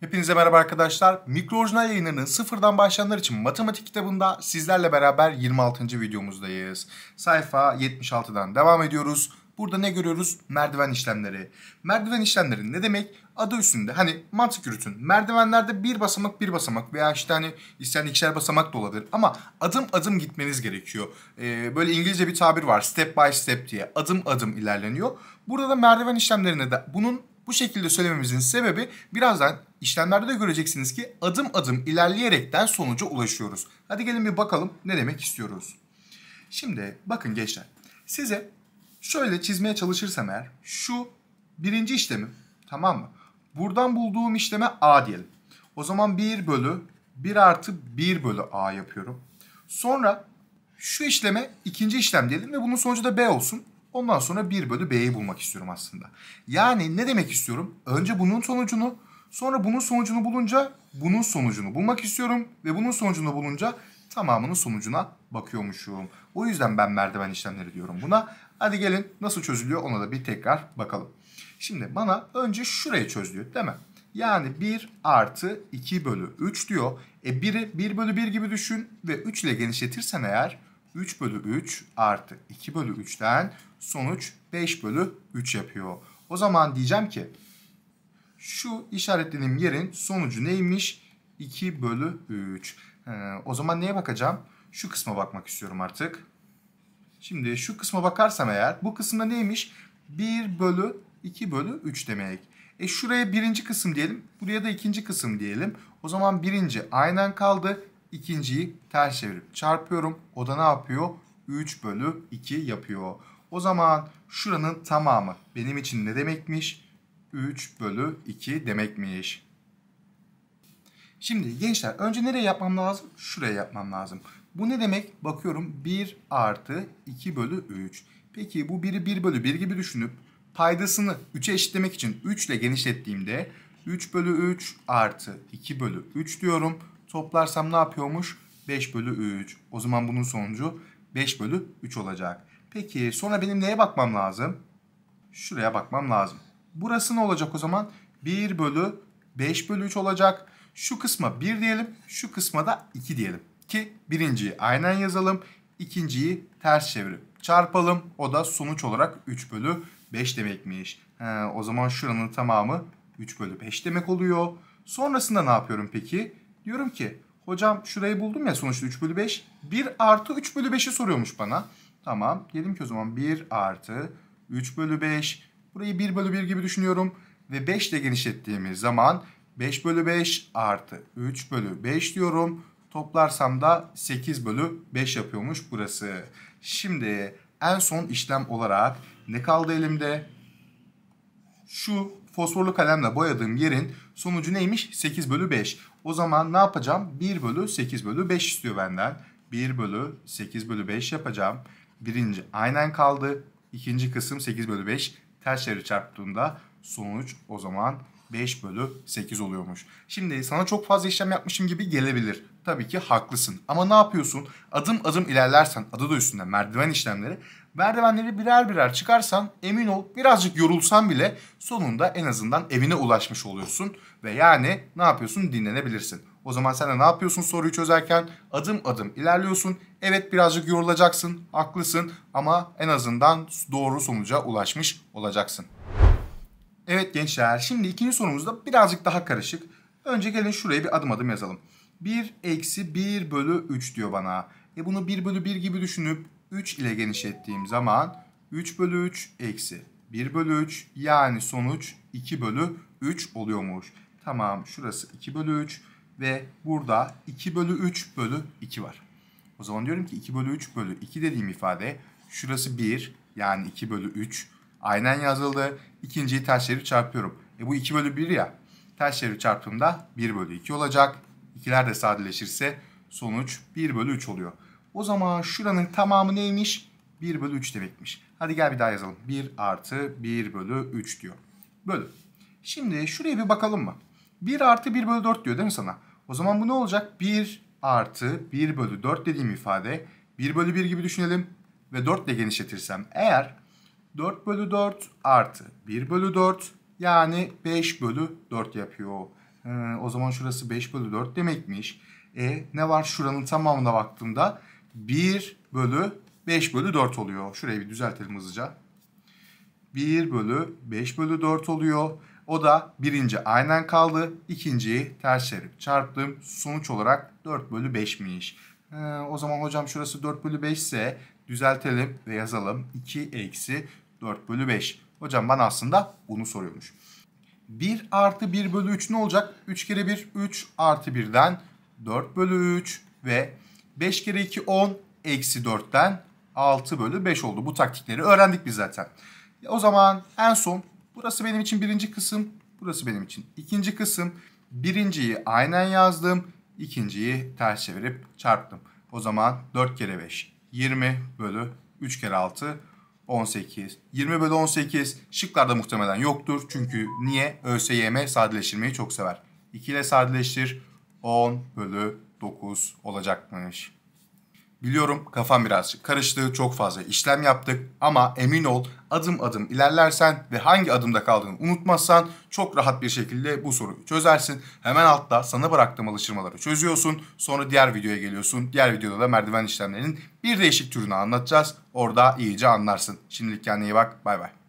Hepinize merhaba arkadaşlar. Mikroojinal yayınlarının sıfırdan başlayanlar için matematik kitabında sizlerle beraber 26. videomuzdayız. Sayfa 76'dan devam ediyoruz. Burada ne görüyoruz? Merdiven işlemleri. Merdiven işlemleri ne demek? Adı üstünde hani mantık yürütün. Merdivenlerde bir basamak bir basamak veya işte hani isteyen ikişer basamak da olabilir. Ama adım adım gitmeniz gerekiyor. Ee, böyle İngilizce bir tabir var step by step diye. Adım adım ilerleniyor. Burada da merdiven işlemlerine de bunun bu şekilde söylememizin sebebi birazdan işlemlerde de göreceksiniz ki adım adım ilerleyerekten sonuca ulaşıyoruz. Hadi gelin bir bakalım ne demek istiyoruz. Şimdi bakın gençler size şöyle çizmeye çalışırsam eğer şu birinci işlemim tamam mı? Buradan bulduğum işleme A diyelim. O zaman 1 bölü 1 artı 1 bölü A yapıyorum. Sonra şu işleme ikinci işlem diyelim ve bunun sonucu da B olsun. Ondan sonra 1 bölü b'yi bulmak istiyorum aslında. Yani ne demek istiyorum? Önce bunun sonucunu sonra bunun sonucunu bulunca bunun sonucunu bulmak istiyorum. Ve bunun sonucunu bulunca tamamının sonucuna bakıyormuşum. O yüzden ben merdiven işlemleri diyorum buna. Hadi gelin nasıl çözülüyor ona da bir tekrar bakalım. Şimdi bana önce şurayı çöz diyor değil mi? Yani 1 artı 2 bölü 3 diyor. E 1'i 1 bölü 1 gibi düşün ve 3 ile genişletirsen eğer 3 bölü 3 artı 2 bölü 3'ten sonuç 5 bölü 3 yapıyor. O zaman diyeceğim ki şu işaretlediğim yerin sonucu neymiş? 2 bölü 3. Ee, o zaman neye bakacağım? Şu kısma bakmak istiyorum artık. Şimdi şu kısma bakarsam eğer bu kısımda neymiş? 1 bölü 2 bölü 3 demek. E şuraya birinci kısım diyelim. Buraya da ikinci kısım diyelim. O zaman birinci aynen kaldı ikinciyi ters çevirip çarpıyorum. O da ne yapıyor? 3 bölü 2 yapıyor. O zaman şuranın tamamı benim için ne demekmiş? 3 bölü 2 demekmiş. Şimdi gençler önce nereye yapmam lazım? Şuraya yapmam lazım. Bu ne demek? Bakıyorum 1 artı 2 bölü 3. Peki bu 1'i 1 bölü 1 gibi düşünüp paydasını 3'e eşitlemek için 3 ile genişlettiğimde 3 bölü 3 artı 2 bölü 3 diyorum. Toplarsam ne yapıyormuş? 5 bölü 3. O zaman bunun sonucu 5 bölü 3 olacak. Peki sonra benim neye bakmam lazım? Şuraya bakmam lazım. Burası ne olacak o zaman? 1 bölü 5 bölü 3 olacak. Şu kısma 1 diyelim. Şu kısma da 2 diyelim. Ki birinciyi aynen yazalım. ikinciyi ters çevirip çarpalım. O da sonuç olarak 3 bölü 5 demekmiş. He, o zaman şuranın tamamı 3 bölü 5 demek oluyor. Sonrasında ne yapıyorum peki? Diyorum ki hocam şurayı buldum ya sonuçta 3 bölü 5. 1 artı 3 bölü 5'i soruyormuş bana. Tamam dedim ki o zaman 1 artı 3 bölü 5. Burayı 1 bölü 1 gibi düşünüyorum. Ve 5 ile genişlettiğimiz zaman 5 bölü 5 artı 3 bölü 5 diyorum. Toplarsam da 8 bölü 5 yapıyormuş burası. Şimdi en son işlem olarak ne kaldı elimde? Şu fosforlu kalemle boyadığım yerin sonucu neymiş? 8 bölü 5. O zaman ne yapacağım? 1 bölü 8 bölü 5 istiyor benden. 1 bölü 8 bölü 5 yapacağım. Birinci aynen kaldı. İkinci kısım 8 bölü 5 ters yarı çarptığında sonuç o zaman 5 bölü 8 oluyormuş. Şimdi sana çok fazla işlem yapmışım gibi gelebilir tabii ki haklısın. Ama ne yapıyorsun? Adım adım ilerlersen adı da üstünde merdiven işlemleri. Merdivenleri birer birer çıkarsan emin ol birazcık yorulsan bile sonunda en azından evine ulaşmış oluyorsun. Ve yani ne yapıyorsun? Dinlenebilirsin. O zaman sen de ne yapıyorsun soruyu çözerken? Adım adım ilerliyorsun. Evet birazcık yorulacaksın, haklısın ama en azından doğru sonuca ulaşmış olacaksın. Evet gençler şimdi ikinci sorumuzda birazcık daha karışık. Önce gelin şuraya bir adım adım yazalım. 1 eksi 1 bölü 3 diyor bana. E bunu 1 bölü 1 gibi düşünüp 3 ile genişlettiğim zaman 3 bölü 3 eksi 1 bölü 3 yani sonuç 2 bölü 3 oluyormuş. Tamam şurası 2 bölü 3 ve burada 2 bölü 3 bölü 2 var. O zaman diyorum ki 2 bölü 3 bölü 2 dediğim ifade şurası 1 yani 2 bölü 3 aynen yazıldı. İkinciyi tersleri çarpıyorum. E bu 2 bölü 1 ya. Tersleri çarptığımda 1 bölü 2 olacak. İkiler de sadeleşirse sonuç 1 bölü 3 oluyor. O zaman şuranın tamamı neymiş? 1 bölü 3 demekmiş. Hadi gel bir daha yazalım. 1 artı 1 bölü 3 diyor. Bölü. Şimdi şuraya bir bakalım mı? 1 artı 1 bölü 4 diyor değil mi sana? O zaman bu ne olacak? 1 artı 1 bölü 4 dediğim ifade 1 bölü 1 gibi düşünelim ve 4 ile genişletirsem eğer 4 bölü 4 artı 1 bölü 4 yani 5 bölü 4 yapıyor. Ee, o zaman şurası 5 bölü 4 demekmiş. E ne var? Şuranın tamamına baktığımda 1 bölü 5 bölü 4 oluyor. Şurayı bir düzeltelim hızlıca. 1 bölü 5 bölü 4 oluyor. O da birinci aynen kaldı. İkinciyi ters çevirip çarptım. Sonuç olarak 4 bölü 5'miş. Ee, o zaman hocam şurası 4 bölü 5 ise düzeltelim ve yazalım. 2 eksi 4 bölü 5. Hocam bana aslında bunu soruyormuş. 1 artı 1 bölü 3 ne olacak? 3 kere 1 3 artı 1'den 4 bölü 3 ve 5 kere 2 10 eksi 4'ten 6 bölü 5 oldu. Bu taktikleri öğrendik biz zaten. O zaman en son burası benim için birinci kısım. Burası benim için ikinci kısım. Birinciyi aynen yazdım. ikinciyi ters çevirip çarptım. O zaman 4 kere 5 20 bölü 3 kere 6 18. 20 bölü 18 şıklarda muhtemelen yoktur. Çünkü niye? ÖSYM sadeleştirmeyi çok sever. 2 ile sadeleştir. 10 bölü 9 olacakmış. Biliyorum kafam birazcık karıştı, çok fazla işlem yaptık ama emin ol adım adım ilerlersen ve hangi adımda kaldığını unutmazsan çok rahat bir şekilde bu soruyu çözersin. Hemen altta sana bıraktığım alıştırmaları çözüyorsun. Sonra diğer videoya geliyorsun. Diğer videoda da merdiven işlemlerinin bir değişik türünü anlatacağız. Orada iyice anlarsın. Şimdilik kendine iyi bak. Bay bay.